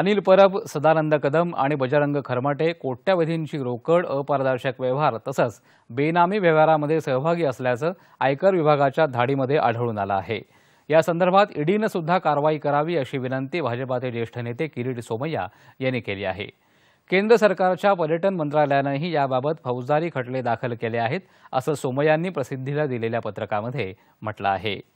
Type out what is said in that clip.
अनिल परब सदानंद कदम आणि बजरंग खरमाटे कोट्यावधींची रोकड अपारदर्शक व्यवहार तसंच बेनामी व्यवहारामध्ये सहभागी असल्याचं आयकर विभागाच्या धाडीमध्ये आढळून आलं आहे या संदर्भात ईडीनं सुद्धा कारवाई करावी अशी विनंती भाजपाचे ज्येष्ठ नेते किरीट सोमय्या यांनी केली आहे केंद्र सरकारच्या पर्यटन मंत्रालयानंही याबाबत फौजदारी खटले दाखल केले आहेत असं सोमय्यांनी प्रसिद्धीला दिलेल्या पत्रकामध्ये म्हटलं आहे